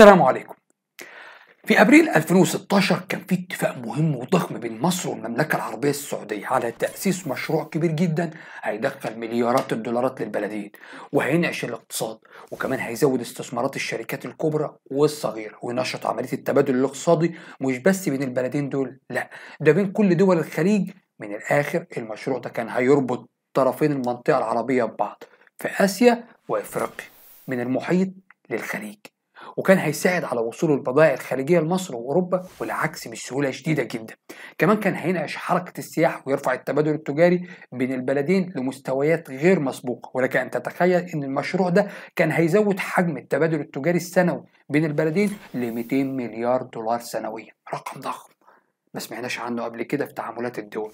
السلام عليكم في أبريل 2016 كان في اتفاق مهم وضخم بين مصر والمملكة العربية السعودية على تأسيس مشروع كبير جدا هيدخل مليارات الدولارات للبلدين وهينعش الاقتصاد وكمان هيزود استثمارات الشركات الكبرى والصغيرة وينشط عملية التبادل الاقتصادي مش بس بين البلدين دول لا ده بين كل دول الخليج من الآخر المشروع ده كان هيربط طرفين المنطقة العربية ببعض في آسيا وإفريقيا من المحيط للخليج وكان هيساعد على وصول البضائع الخارجية لمصر وأوروبا والعكس بسهولة شديدة جدا كمان كان هينعش حركة السياح ويرفع التبادل التجاري بين البلدين لمستويات غير مسبوقة ولك أن تتخيل أن المشروع ده كان هيزود حجم التبادل التجاري السنوي بين البلدين ل 200 مليار دولار سنويا رقم ضخم ما سمعناش عنه قبل كده في تعاملات الدول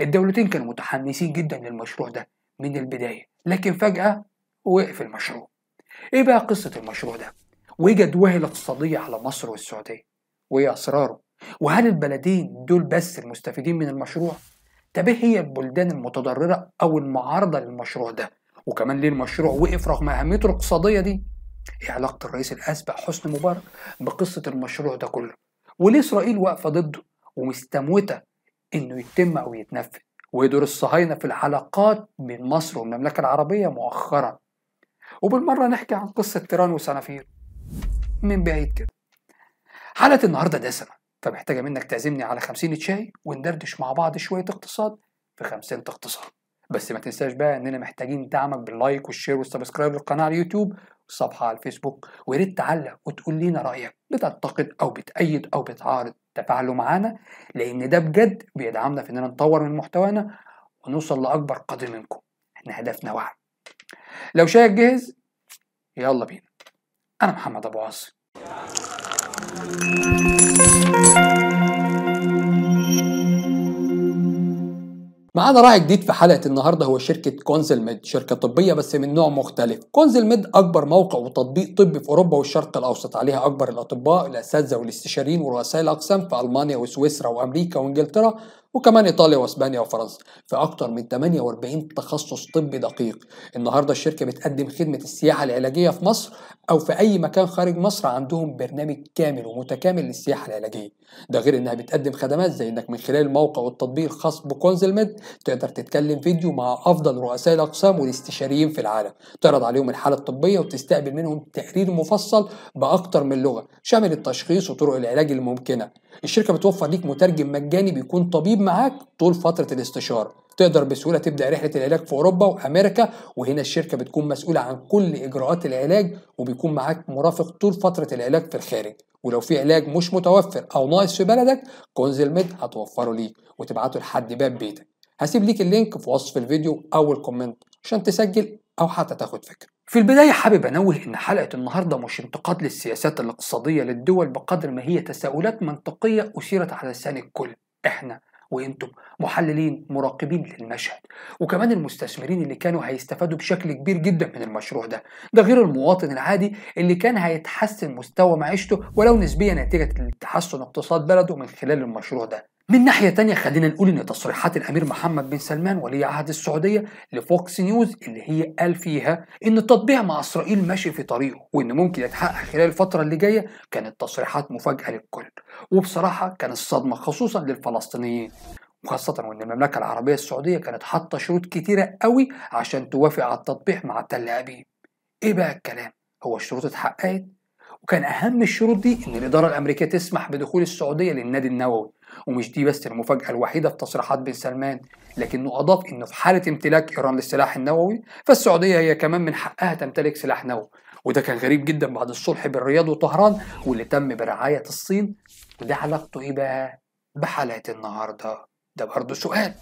الدولتين كانوا متحمسين جدا للمشروع ده من البداية لكن فجأة وقف المشروع ايه بقى قصة المشروع ده وجد وهلة الاقتصادية على مصر والسعودية وإيه أسراره وهل البلدين دول بس المستفيدين من المشروع؟ طب إيه هي البلدان المتضررة أو المعارضة للمشروع ده؟ وكمان ليه المشروع وقف رغم أهميته الاقتصادية دي؟ إيه علاقة الرئيس الأسبق حسني مبارك بقصة المشروع ده كله؟ وليه إسرائيل واقفة ضده ومستموتة إنه يتم أو يتنفذ؟ وإيه دور الصهاينة في العلاقات بين مصر والمملكة العربية مؤخرا؟ وبالمرة نحكي عن قصة تيران وسنافير من بعيد كده حلقة النهاردة دسمة فمحتاجة منك تعزمني على خمسين شاي وندردش مع بعض شوية اقتصاد في خمسين اقتصاد بس ما تنساش بقى اننا محتاجين دعمك باللايك والشير والسبسكرايب للقناة على اليوتيوب والصفحة على الفيسبوك ويا ريت تعلق وتقول لنا رأيك بتنتقد او بتأيد او بتعارض تفاعلوا معانا لان ده بجد بيدعمنا في اننا نطور من محتوانا ونوصل لاكبر قدر منكم احنا هدفنا واحد لو شايك جاهز يلا بينا أنا محمد أبو عاصي معانا راعي جديد في حلقه النهارده هو شركه ميد شركه طبيه بس من نوع مختلف ميد اكبر موقع وتطبيق طبي في اوروبا والشرق الاوسط عليها اكبر الاطباء الاساتذه والاستشاريين ورؤساء الاقسام في المانيا وسويسرا وامريكا وانجلترا وكمان ايطاليا واسبانيا وفرنسا في اكتر من 48 تخصص طبي دقيق النهارده الشركه بتقدم خدمه السياحه العلاجيه في مصر او في اي مكان خارج مصر عندهم برنامج كامل ومتكامل للسياحه العلاجيه ده غير انها بتقدم خدمات زي انك من خلال الموقع والتطبيق الخاص بكونزل ميد تقدر تتكلم فيديو مع افضل رؤساء الاقسام والاستشاريين في العالم تعرض عليهم الحاله الطبيه وتستقبل منهم تقرير مفصل باكتر من لغه شامل التشخيص وطرق العلاج الممكنه الشركه بتوفر ليك مترجم مجاني بيكون طبيب معاك طول فتره الاستشاره تقدر بسهوله تبدا رحله العلاج في اوروبا وامريكا وهنا الشركه بتكون مسؤوله عن كل اجراءات العلاج وبيكون معاك مرافق طول فتره العلاج في الخارج ولو في علاج مش متوفر او ناقص في بلدك كونزل ميد هتوفره ليك وتبعته لحد باب بيتك هسيب ليك اللينك في وصف الفيديو او الكومنت عشان تسجل او حتى تاخد فكره في البداية حابب أنوه إن حلقة النهاردة مش انتقاد للسياسات الاقتصادية للدول بقدر ما هي تساؤلات منطقية أثيرت على لسان الكل، إحنا وانتم محللين مراقبين للمشهد وكمان المستثمرين اللي كانوا هيستفادوا بشكل كبير جدا من المشروع ده ده غير المواطن العادي اللي كان هيتحسن مستوى معيشته ولو نسبيا نتيجة تحسن اقتصاد بلده من خلال المشروع ده من ناحية تانية خلينا نقول إن تصريحات الأمير محمد بن سلمان ولي عهد السعودية لفوكس نيوز اللي هي قال فيها إن التطبيع مع إسرائيل ماشي في طريقه وإن ممكن يتحقق خلال الفترة اللي جاية كانت تصريحات مفاجأة للكل وبصراحة كانت صدمة خصوصا للفلسطينيين وخاصة وإن المملكة العربية السعودية كانت حاطة شروط كتيرة قوي عشان توافق على التطبيع مع تل أبيب إيه بقى الكلام؟ هو الشروط اتحققت؟ وكان أهم الشروط دي إن الإدارة الأمريكية تسمح بدخول السعودية للنادي النووي ومش دي بس المفاجأة الوحيدة في تصريحات بن سلمان لكنه أضاف إنه في حالة امتلاك إيران للسلاح النووي فالسعودية هي كمان من حقها تمتلك سلاح نووي وده كان غريب جدا بعد الصلح بالرياض وطهران واللي تم برعاية الصين وده علاقته إيه بقى بحلقة النهاردة ده برضه سؤال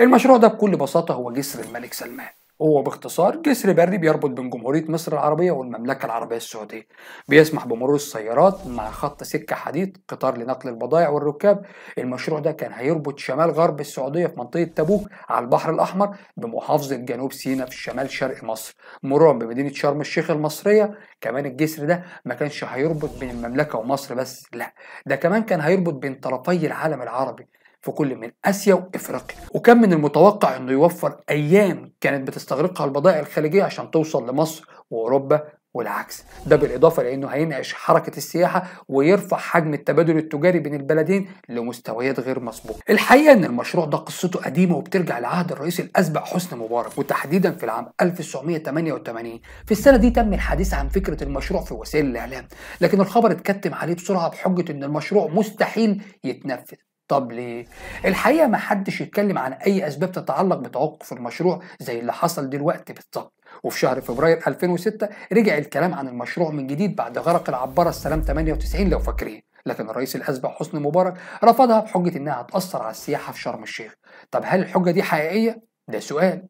المشروع ده بكل بساطة هو جسر الملك سلمان هو باختصار جسر بري بيربط بين جمهورية مصر العربية والمملكة العربية السعودية بيسمح بمرور السيارات مع خط سكة حديد قطار لنقل البضائع والركاب المشروع ده كان هيربط شمال غرب السعودية في منطقة تبوك على البحر الأحمر بمحافظة جنوب سيناء في شمال شرق مصر مرورا بمدينة شرم الشيخ المصرية كمان الجسر ده ما كانش هيربط بين المملكة ومصر بس لا ده كمان كان هيربط بين طرفي العالم العربي في كل من اسيا وافريقيا وكان من المتوقع انه يوفر ايام كانت بتستغرقها البضائع الخليجيه عشان توصل لمصر واوروبا والعكس ده بالإضافة لأنه هينعش حركة السياحة ويرفع حجم التبادل التجاري بين البلدين لمستويات غير مسبوقة الحقيقة أن المشروع ده قصته قديمة وبترجع لعهد الرئيس الأسبق حسني مبارك وتحديدا في العام 1988 في السنة دي تم الحديث عن فكرة المشروع في وسائل الإعلام لكن الخبر اتكتم عليه بسرعة بحجة أن المشروع مستحيل يتنفذ طب ليه؟ الحقيقه ما حدش يتكلم عن اي اسباب تتعلق بتوقف المشروع زي اللي حصل دلوقتي بالظبط وفي شهر فبراير 2006 رجع الكلام عن المشروع من جديد بعد غرق العبارة السلام 98 لو فاكرين لكن الرئيس الأسبق حسني مبارك رفضها بحجة إنها هتأثر على السياحة في شرم الشيخ طب هل الحجة دي حقيقية؟ ده سؤال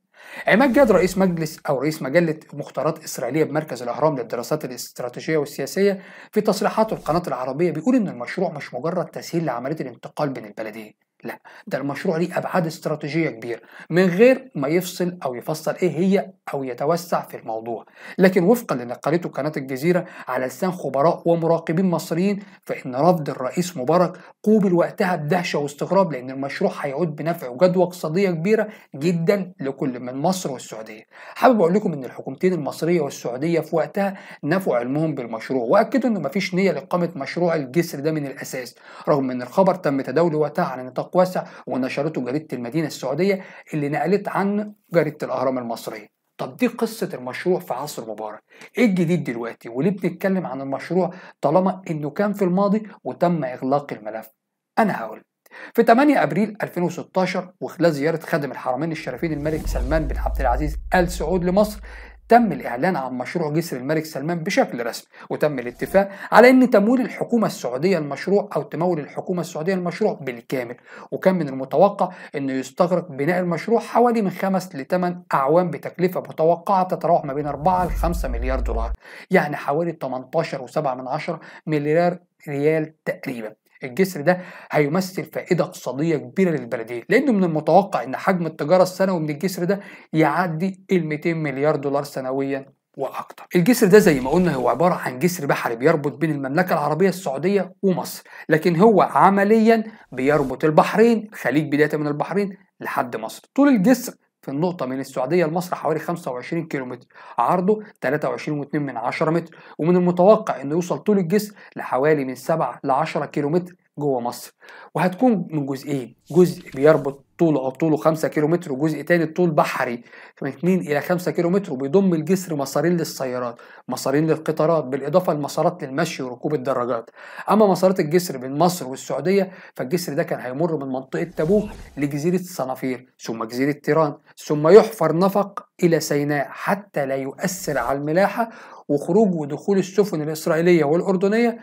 عماد جاد رئيس مجلس أو رئيس مجلة مختارات إسرائيلية بمركز الأهرام للدراسات الاستراتيجية والسياسية في تصريحاته القناة العربية بيقول إن المشروع مش مجرد تسهيل لعملية الانتقال بين البلدين لا ده المشروع ليه ابعاد استراتيجيه كبيره من غير ما يفصل او يفصل ايه هي او يتوسع في الموضوع لكن وفقا لنقلته قناه الجزيره على لسان خبراء ومراقبين مصريين فان رفض الرئيس مبارك قوبل وقتها بدهشه واستغراب لان المشروع هيعود بنفع وجدوى اقتصاديه كبيره جدا لكل من مصر والسعوديه حابب اقول لكم ان الحكومتين المصريه والسعوديه في وقتها نفوا علمهم بالمشروع واكدوا ان مفيش نيه لاقامه مشروع الجسر ده من الاساس رغم ان الخبر تم تداوله وقتها على نطاق نطاق واسع ونشرته جريدة المدينة السعودية اللي نقلت عنه جريدة الأهرام المصرية طب دي قصة المشروع في عصر مبارك ايه الجديد دلوقتي وليه بنتكلم عن المشروع طالما انه كان في الماضي وتم اغلاق الملف انا هقول في 8 ابريل 2016 وخلال زياره خادم الحرمين الشريفين الملك سلمان بن عبد العزيز ال سعود لمصر تم الإعلان عن مشروع جسر الملك سلمان بشكل رسمي وتم الاتفاق على أن تمويل الحكومة السعودية المشروع أو تمول الحكومة السعودية المشروع بالكامل وكان من المتوقع أنه يستغرق بناء المشروع حوالي من خمس لثمان أعوام بتكلفة متوقعة تتراوح ما بين 4 ل 5 مليار دولار يعني حوالي 18.7 مليار ريال تقريبا الجسر ده هيمثل فائدة اقتصادية كبيرة للبلدية لأنه من المتوقع أن حجم التجارة السنوي من الجسر ده يعدي ال 200 مليار دولار سنويا واكتر الجسر ده زي ما قلنا هو عباره عن جسر بحري بيربط بين المملكه العربيه السعوديه ومصر لكن هو عمليا بيربط البحرين خليج بدايه من البحرين لحد مصر طول الجسر في النقطة من السعودية لمصر حوالي 25 كيلومتر عرضه 23.2 من 10 متر ومن المتوقع انه يوصل طول الجسر لحوالي من 7 ل 10 كيلومتر جوه مصر وهتكون من جزئين إيه؟ جزء بيربط طوله او طوله 5 كيلومتر وجزء تاني الطول بحري من 2 الى 5 كيلومتر وبيضم الجسر مسارين للسيارات مسارين للقطارات بالاضافه لمسارات للمشي وركوب الدراجات اما مسارات الجسر بين مصر والسعوديه فالجسر ده كان هيمر من منطقه تبوك لجزيره صنافير ثم جزيره تيران ثم يحفر نفق الى سيناء حتى لا يؤثر على الملاحه وخروج ودخول السفن الاسرائيليه والاردنيه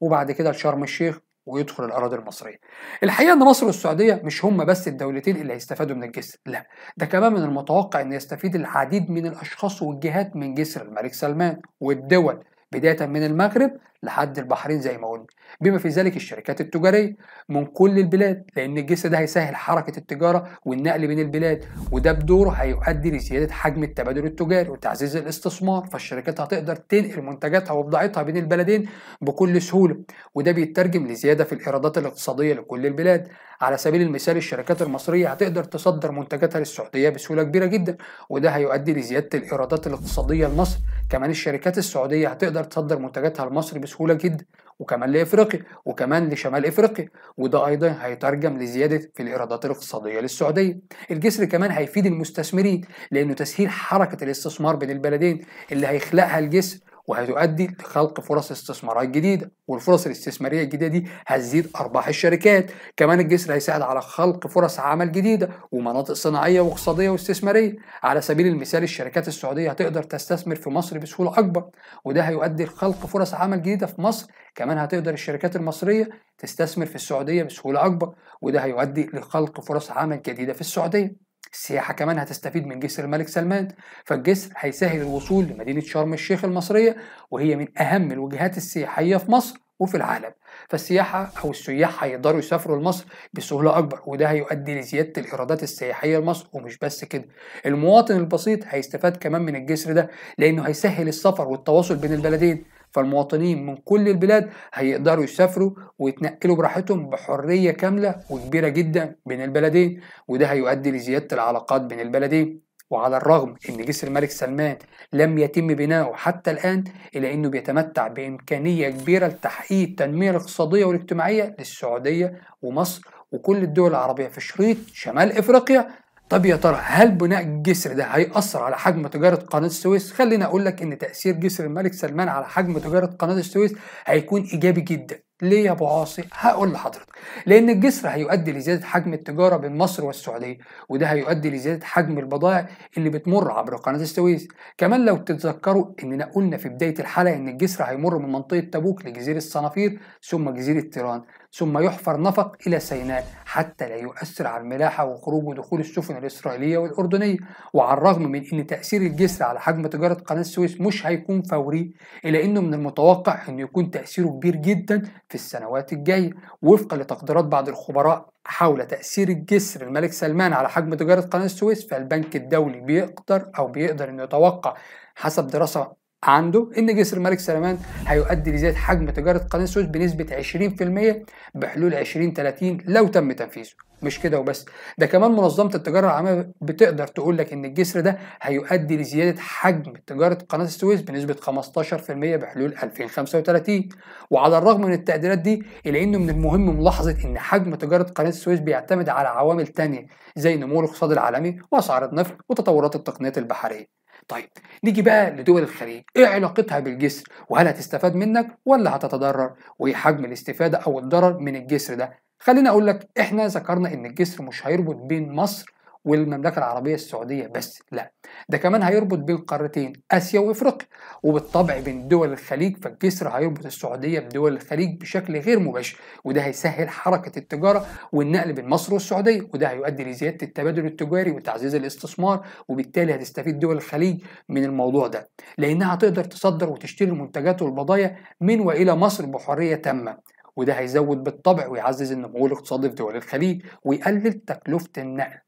وبعد كده لشرم الشيخ ويدخل الاراضي المصريه. الحقيقه ان مصر والسعوديه مش هما بس الدولتين اللي هيستفادوا من الجسر، لا، ده كمان من المتوقع ان يستفيد العديد من الاشخاص والجهات من جسر الملك سلمان والدول بدايه من المغرب لحد البحرين زي ما قلنا. بما في ذلك الشركات التجارية من كل البلاد لأن الجسر ده هيسهل حركة التجارة والنقل بين البلاد وده بدوره هيؤدي لزيادة حجم التبادل التجاري وتعزيز الاستثمار فالشركات هتقدر تنقل منتجاتها وبضاعتها بين البلدين بكل سهولة وده بيترجم لزيادة في الإيرادات الاقتصادية لكل البلاد على سبيل المثال الشركات المصرية هتقدر تصدر منتجاتها للسعودية بسهولة كبيرة جدا وده هيؤدي لزيادة الإيرادات الاقتصادية لمصر كمان الشركات السعودية هتقدر تصدر منتجاتها لمصر بسهولة جدا وكمان لافريقيا وكمان لشمال افريقيا وده ايضا هيترجم لزياده في الايرادات الاقتصاديه للسعوديه الجسر كمان هيفيد المستثمرين لانه تسهيل حركه الاستثمار بين البلدين اللي هيخلقها الجسر وهتؤدي لخلق فرص استثمارات جديدة والفرص الاستثمارية الجديدة دي هتزيد أرباح الشركات كمان الجسر هيساعد على خلق فرص عمل جديدة ومناطق صناعية واقتصادية واستثمارية على سبيل المثال الشركات السعودية هتقدر تستثمر في مصر بسهولة أكبر وده هيؤدي لخلق فرص عمل جديدة في مصر كمان هتقدر الشركات المصرية تستثمر في السعودية بسهولة أكبر وده هيؤدي لخلق فرص عمل جديدة في السعودية السياحة كمان هتستفيد من جسر الملك سلمان فالجسر هيسهل الوصول لمدينة شرم الشيخ المصرية وهي من أهم الوجهات السياحية في مصر وفي العالم فالسياحة أو السياح هيقدروا يسافروا لمصر بسهولة أكبر وده هيؤدي لزيادة الإيرادات السياحية لمصر ومش بس كده المواطن البسيط هيستفاد كمان من الجسر ده لأنه هيسهل السفر والتواصل بين البلدين فالمواطنين من كل البلاد هيقدروا يسافروا ويتنقلوا براحتهم بحريه كامله وكبيره جدا بين البلدين وده هيؤدي لزياده العلاقات بين البلدين وعلى الرغم ان جسر الملك سلمان لم يتم بناؤه حتى الان الا انه بيتمتع بامكانيه كبيره لتحقيق التنميه الاقتصاديه والاجتماعيه للسعوديه ومصر وكل الدول العربيه في شريط شمال افريقيا طب يا ترى هل بناء الجسر ده هيأثر على حجم تجارة قناة السويس؟ خليني أقول لك إن تأثير جسر الملك سلمان على حجم تجارة قناة السويس هيكون إيجابي جدا، ليه يا أبو عاصي؟ هقول لحضرتك، لأن الجسر هيؤدي لزيادة حجم التجارة بين مصر والسعودية، وده هيؤدي لزيادة حجم البضائع اللي بتمر عبر قناة السويس، كمان لو تتذكروا إننا قلنا في بداية الحلقة إن الجسر هيمر من منطقة تبوك لجزيرة صنافير ثم جزيرة تيران، ثم يحفر نفق إلى سيناء حتى لا يؤثر على الملاحة وخروج ودخول السفن الإسرائيلية والأردنية وعلى الرغم من أن تأثير الجسر على حجم تجارة قناة السويس مش هيكون فوري إلا أنه من المتوقع أنه يكون تأثيره كبير جدا في السنوات الجاية وفقا لتقديرات بعض الخبراء حول تأثير الجسر الملك سلمان على حجم تجارة قناة السويس فالبنك الدولي بيقدر أو بيقدر أنه يتوقع حسب دراسة عنده ان جسر الملك سلمان هيؤدي لزياده حجم تجاره قناه السويس بنسبه 20% بحلول 2030 لو تم تنفيذه مش كده وبس ده كمان منظمه التجاره العالميه بتقدر تقول لك ان الجسر ده هيؤدي لزياده حجم تجاره قناه السويس بنسبه 15% بحلول 2035 وعلى الرغم من التقديرات دي الا انه من المهم ملاحظه ان حجم تجاره قناه السويس بيعتمد على عوامل تانية زي نمو الاقتصاد العالمي واسعار النفط وتطورات التقنيات البحريه طيب نيجي بقى لدول الخليج ايه علاقتها بالجسر وهل هتستفاد منك ولا هتتضرر وايه حجم الاستفاده او الضرر من الجسر ده خليني اقول لك احنا ذكرنا ان الجسر مش هيربط بين مصر والمملكه العربيه السعوديه بس لا ده كمان هيربط بين قارتين اسيا وافريقيا وبالطبع بين دول الخليج فالجسر هيربط السعوديه بدول الخليج بشكل غير مباشر وده هيسهل حركه التجاره والنقل بين مصر والسعوديه وده هيؤدي لزياده التبادل التجاري وتعزيز الاستثمار وبالتالي هتستفيد دول الخليج من الموضوع ده لانها هتقدر تصدر وتشتري المنتجات والبضائع من والى مصر بحريه تامه وده هيزود بالطبع ويعزز النمو الاقتصادي في دول الخليج ويقلل تكلفه النقل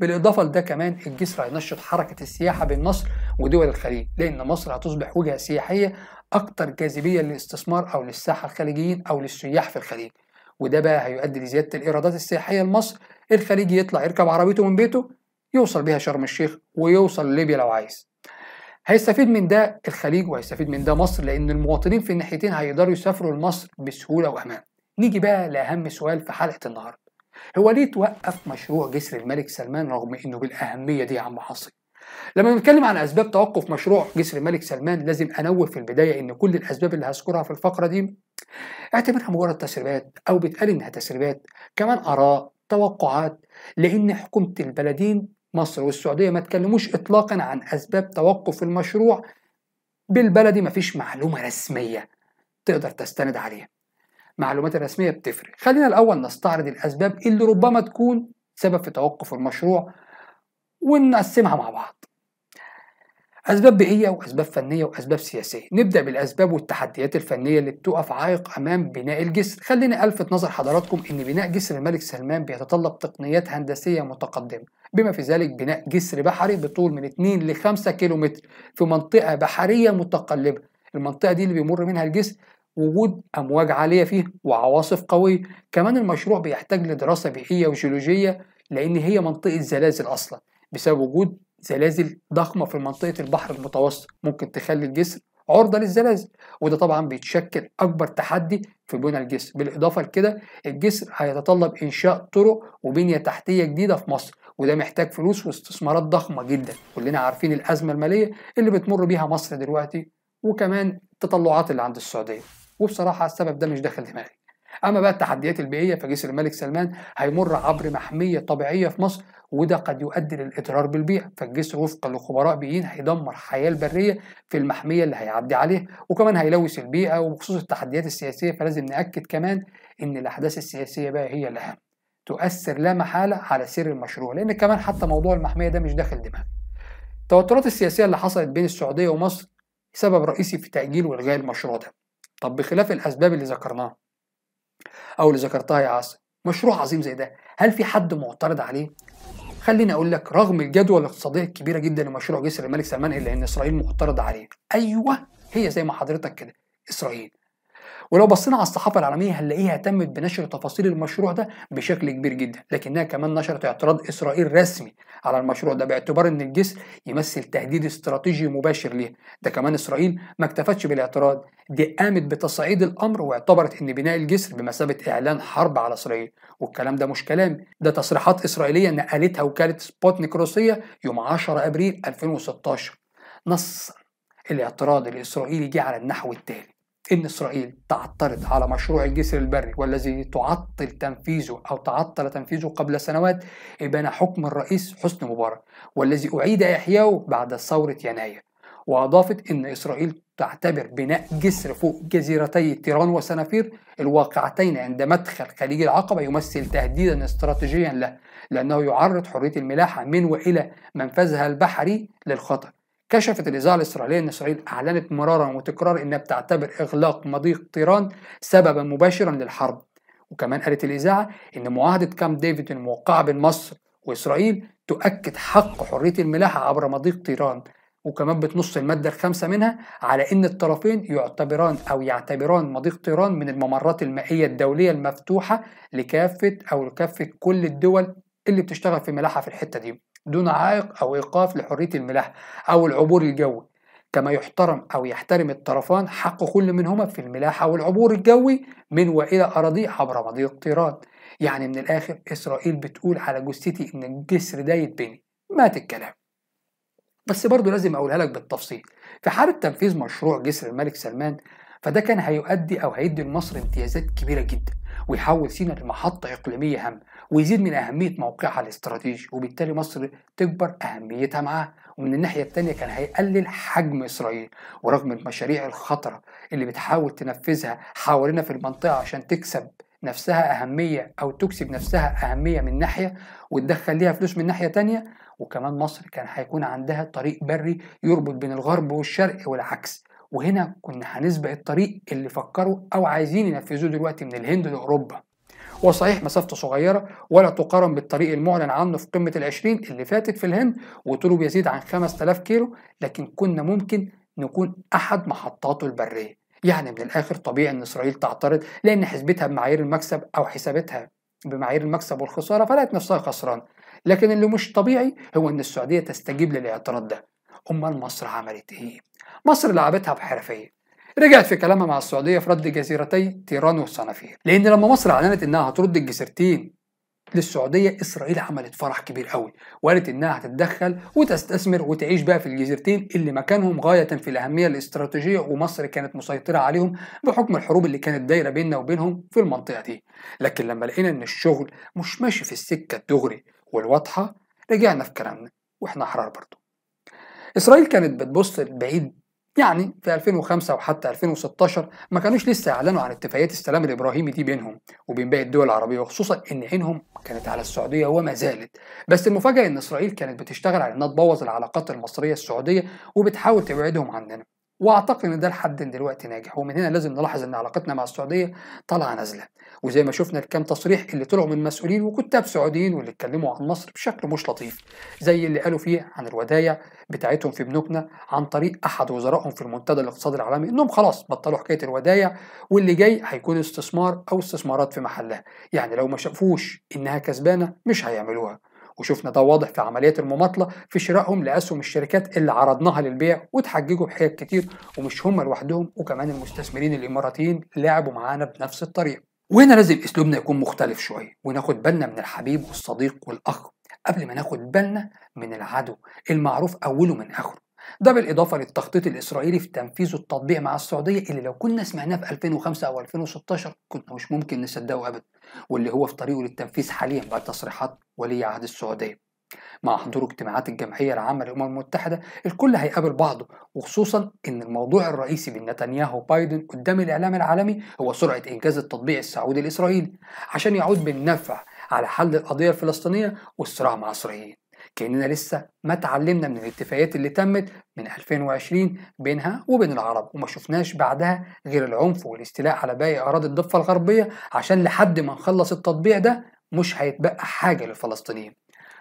بالاضافه لده كمان الجسر هينشط حركه السياحه بين مصر ودول الخليج لان مصر هتصبح وجهه سياحيه اكثر جاذبيه للاستثمار او للساحه الخليجيين او للسياح في الخليج وده بقى هيؤدي لزياده الايرادات السياحيه لمصر الخليجي يطلع يركب عربيته من بيته يوصل بيها شرم الشيخ ويوصل ليبيا لو عايز هيستفيد من ده الخليج وهيستفيد من ده مصر لان المواطنين في الناحيتين هيقدروا يسافروا لمصر بسهوله وامان نيجي بقى لاهم سؤال في حلقه النهارده هو ليه توقف مشروع جسر الملك سلمان رغم انه بالاهميه دي يا عم حصي؟ لما بنتكلم عن اسباب توقف مشروع جسر الملك سلمان لازم انوه في البدايه ان كل الاسباب اللي هذكرها في الفقره دي اعتبرها مجرد تسريبات او بتقال انها تسريبات كمان اراء توقعات لان حكومه البلدين مصر والسعوديه ما تكلموش اطلاقا عن اسباب توقف المشروع بالبلدي ما فيش معلومه رسميه تقدر تستند عليها معلومات الرسمية بتفرق خلينا الأول نستعرض الأسباب اللي ربما تكون سبب في توقف المشروع ونقسمها مع بعض أسباب بيئية وأسباب فنية وأسباب سياسية نبدأ بالأسباب والتحديات الفنية اللي بتقف عائق أمام بناء الجسر خليني ألفت نظر حضراتكم أن بناء جسر الملك سلمان بيتطلب تقنيات هندسية متقدمة بما في ذلك بناء جسر بحري بطول من 2 ل 5 كيلومتر في منطقة بحرية متقلبة المنطقة دي اللي بيمر منها الجسر وجود امواج عاليه فيه وعواصف قويه كمان المشروع بيحتاج لدراسه بيئيه وجيولوجيه لان هي منطقه زلازل اصلا بسبب وجود زلازل ضخمه في منطقه البحر المتوسط ممكن تخلي الجسر عرضه للزلازل وده طبعا بيتشكل اكبر تحدي في بناء الجسر بالاضافه لكده الجسر هيتطلب انشاء طرق وبنيه تحتيه جديده في مصر وده محتاج فلوس واستثمارات ضخمه جدا كلنا عارفين الازمه الماليه اللي بتمر بيها مصر دلوقتي وكمان التطلعات اللي عند السعوديه وبصراحه السبب ده مش داخل دماغي اما بقى التحديات البيئيه فجسر الملك سلمان هيمر عبر محميه طبيعيه في مصر وده قد يؤدي للاضرار بالبيئه فالجسر وفقا لخبراء بيئيين هيدمر الحياه البريه في المحميه اللي هيعدي عليها وكمان هيلوث البيئه وبخصوص التحديات السياسيه فلازم ناكد كمان ان الاحداث السياسيه بقى هي الاهم تؤثر لا محاله على سير المشروع لان كمان حتى موضوع المحميه ده مش داخل دماغي التوترات السياسيه اللي حصلت بين السعوديه ومصر سبب رئيسي في تاجيل والغاء المشروع ده طب بخلاف الأسباب اللي ذكرناها أو اللي ذكرتها يا عاصم مشروع عظيم زي ده هل في حد معترض عليه؟ خليني اقول لك رغم الجدوى الاقتصاديه الكبيره جدا لمشروع جسر الملك سلمان الا ان اسرائيل معترضه عليه ايوه هي زي ما حضرتك كده اسرائيل ولو بصينا على الصحافه العالميه هنلاقيها اهتمت بنشر تفاصيل المشروع ده بشكل كبير جدا لكنها كمان نشرت اعتراض اسرائيل رسمي على المشروع ده باعتبار ان الجسر يمثل تهديد استراتيجي مباشر ليها ده كمان اسرائيل ما اكتفتش بالاعتراض دي قامت بتصعيد الامر واعتبرت ان بناء الجسر بمثابه اعلان حرب على اسرائيل والكلام ده مش كلامي ده تصريحات اسرائيليه نقلتها وكاله سبوتنيك روسيه يوم 10 ابريل 2016 نصا الاعتراض الاسرائيلي جه على النحو التالي إن إسرائيل تعترض على مشروع الجسر البري والذي تعطل تنفيذه أو تعطل تنفيذه قبل سنوات إبان حكم الرئيس حسني مبارك والذي أعيد إحياؤه بعد ثورة يناير وأضافت إن إسرائيل تعتبر بناء جسر فوق جزيرتي تيران وسنافير الواقعتين عند مدخل خليج العقبة يمثل تهديدا استراتيجيا له لأنه يعرض حرية الملاحة من وإلى منفذها البحري للخطر كشفت الإذاعة الإسرائيلية أن إسرائيل أعلنت مرارا وتكرار أنها بتعتبر إغلاق مضيق طيران سببا مباشرا للحرب وكمان قالت الإذاعة أن معاهدة كامب ديفيد الموقعة بين مصر وإسرائيل تؤكد حق حرية الملاحة عبر مضيق طيران وكمان بتنص المادة الخامسة منها على أن الطرفين يعتبران أو يعتبران مضيق طيران من الممرات المائية الدولية المفتوحة لكافة أو لكافة كل الدول اللي بتشتغل في ملاحة في الحتة دي دون عائق أو إيقاف لحرية الملاحة أو العبور الجوي كما يحترم أو يحترم الطرفان حق كل منهما في الملاحة والعبور الجوي من وإلى أراضيه عبر مضيق طيران يعني من الآخر إسرائيل بتقول على جثتي إن الجسر ده يتبني مات الكلام بس برضه لازم أقولها لك بالتفصيل في حالة تنفيذ مشروع جسر الملك سلمان فده كان هيؤدي او هيدي لمصر امتيازات كبيره جدا ويحول سينا لمحطه اقليميه هامه ويزيد من اهميه موقعها الاستراتيجي وبالتالي مصر تكبر اهميتها معاه ومن الناحيه الثانيه كان هيقلل حجم اسرائيل ورغم المشاريع الخطره اللي بتحاول تنفذها حوالينا في المنطقه عشان تكسب نفسها أهمية أو تكسب نفسها أهمية من ناحية وتدخل ليها فلوس من ناحية ثانيه وكمان مصر كان هيكون عندها طريق بري يربط بين الغرب والشرق والعكس وهنا كنا هنسبق الطريق اللي فكروا أو عايزين ينفذوه دلوقتي من الهند لأوروبا وصحيح مسافته صغيرة ولا تقارن بالطريق المعلن عنه في قمة العشرين اللي فاتت في الهند وطوله بيزيد عن 5000 كيلو لكن كنا ممكن نكون أحد محطاته البرية يعني من الآخر طبيعي إن إسرائيل تعترض لأن حسبتها بمعايير المكسب أو حسابتها بمعايير المكسب والخسارة فلقت نفسها خسران لكن اللي مش طبيعي هو إن السعودية تستجيب للاعتراض ده امال مصر عملت ايه مصر لعبتها بحرفيه رجعت في كلامها مع السعوديه في رد جزيرتي تيران والصنافير لان لما مصر اعلنت انها هترد الجزيرتين للسعوديه اسرائيل عملت فرح كبير قوي وقالت انها هتتدخل وتستثمر وتعيش بقى في الجزيرتين اللي مكانهم غايه في الاهميه الاستراتيجيه ومصر كانت مسيطره عليهم بحكم الحروب اللي كانت دايره بيننا وبينهم في المنطقه دي لكن لما لقينا ان الشغل مش ماشي في السكه الدغري والواضحه رجعنا في كلامنا واحنا احرار برضه إسرائيل كانت بتبص لبعيد يعني في 2005 وحتى 2016 ما كانوش لسه اعلنوا عن اتفاقيات السلام الابراهيمي دي بينهم وبين باقي الدول العربيه وخصوصا ان عينهم كانت على السعوديه وما زالت بس المفاجاه ان اسرائيل كانت بتشتغل على انها تبوظ العلاقات المصريه السعوديه وبتحاول تبعدهم عننا واعتقد ان ده لحد دلوقتي ناجح ومن هنا لازم نلاحظ ان علاقتنا مع السعوديه طالعه نازله وزي ما شفنا الكام تصريح اللي طلعوا من مسؤولين وكتاب سعوديين واللي اتكلموا عن مصر بشكل مش لطيف زي اللي قالوا فيه عن الودايع بتاعتهم في بنوكنا عن طريق احد وزرائهم في المنتدى الاقتصادي العالمي انهم خلاص بطلوا حكايه الودايع واللي جاي هيكون استثمار او استثمارات في محلها يعني لو ما شافوش انها كسبانه مش هيعملوها وشفنا ده واضح في عملية المماطلة في شرائهم لأسهم الشركات اللي عرضناها للبيع وتحججوا بحيل كتير ومش هم لوحدهم وكمان المستثمرين الإماراتيين لعبوا معانا بنفس الطريقة وهنا لازم أسلوبنا يكون مختلف شوية وناخد بالنا من الحبيب والصديق والأخ قبل ما ناخد بالنا من العدو المعروف أوله من آخره ده بالاضافه للتخطيط الاسرائيلي في تنفيذ التطبيع مع السعوديه اللي لو كنا سمعناه في 2005 او 2016 كنا مش ممكن نصدقه ابدا واللي هو في طريقه للتنفيذ حاليا بعد تصريحات ولي عهد السعوديه مع حضور اجتماعات الجمعية العامة للأمم المتحدة الكل هيقابل بعضه وخصوصا إن الموضوع الرئيسي بين نتنياهو وبايدن قدام الإعلام العالمي هو سرعة إنجاز التطبيع السعودي الإسرائيلي عشان يعود بالنفع على حل القضية الفلسطينية والصراع مع إسرائيل كأننا لسه ما اتعلمنا من الاتفاقيات اللي تمت من 2020 بينها وبين العرب وما شفناش بعدها غير العنف والاستيلاء على باقي أراضي الضفة الغربية عشان لحد ما نخلص التطبيع ده مش هيتبقى حاجة للفلسطينيين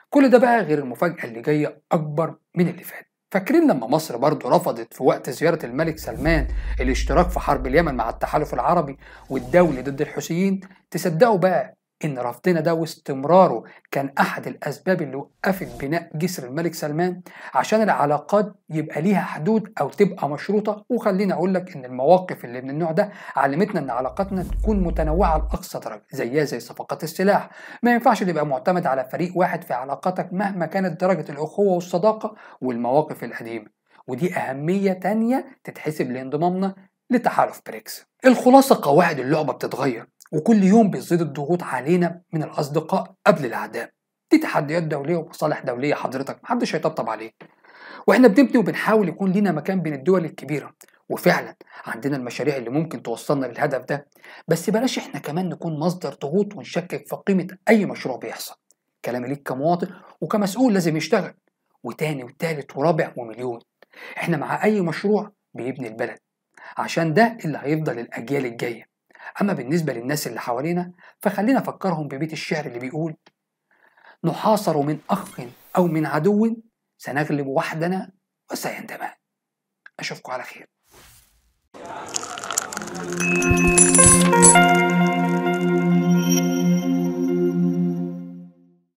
كل ده بقى غير المفاجأة اللي جاية أكبر من اللي فات فاكرين لما مصر برضه رفضت في وقت زيارة الملك سلمان الاشتراك في حرب اليمن مع التحالف العربي والدولي ضد الحوثيين تصدقوا بقى إن رفضنا ده واستمراره كان أحد الأسباب اللي وقفت بناء جسر الملك سلمان عشان العلاقات يبقى ليها حدود أو تبقى مشروطة وخليني أقول لك إن المواقف اللي من النوع ده علمتنا إن علاقاتنا تكون متنوعة لأقصى درجة زيها زي صفقات السلاح ما ينفعش تبقى معتمد على فريق واحد في علاقاتك مهما كانت درجة الأخوة والصداقة والمواقف القديمة ودي أهمية تانية تتحسب لانضمامنا لتحالف بريكس الخلاصة قواعد اللعبة بتتغير وكل يوم بتزيد الضغوط علينا من الأصدقاء قبل الأعداء دي تحديات دولية ومصالح دولية حضرتك محدش هيطبطب عليك واحنا بنبني وبنحاول يكون لينا مكان بين الدول الكبيرة وفعلا عندنا المشاريع اللي ممكن توصلنا للهدف ده بس بلاش احنا كمان نكون مصدر ضغوط ونشكك في قيمة أي مشروع بيحصل كلامي ليك كمواطن وكمسؤول لازم يشتغل وتاني وتالت ورابع ومليون احنا مع أي مشروع بيبني البلد عشان ده اللي هيفضل الأجيال الجاية أما بالنسبة للناس اللي حوالينا فخلينا نفكرهم ببيت الشعر اللي بيقول نحاصر من أخ أو من عدو سنغلب وحدنا وسيندمان أشوفكم على خير Thank you.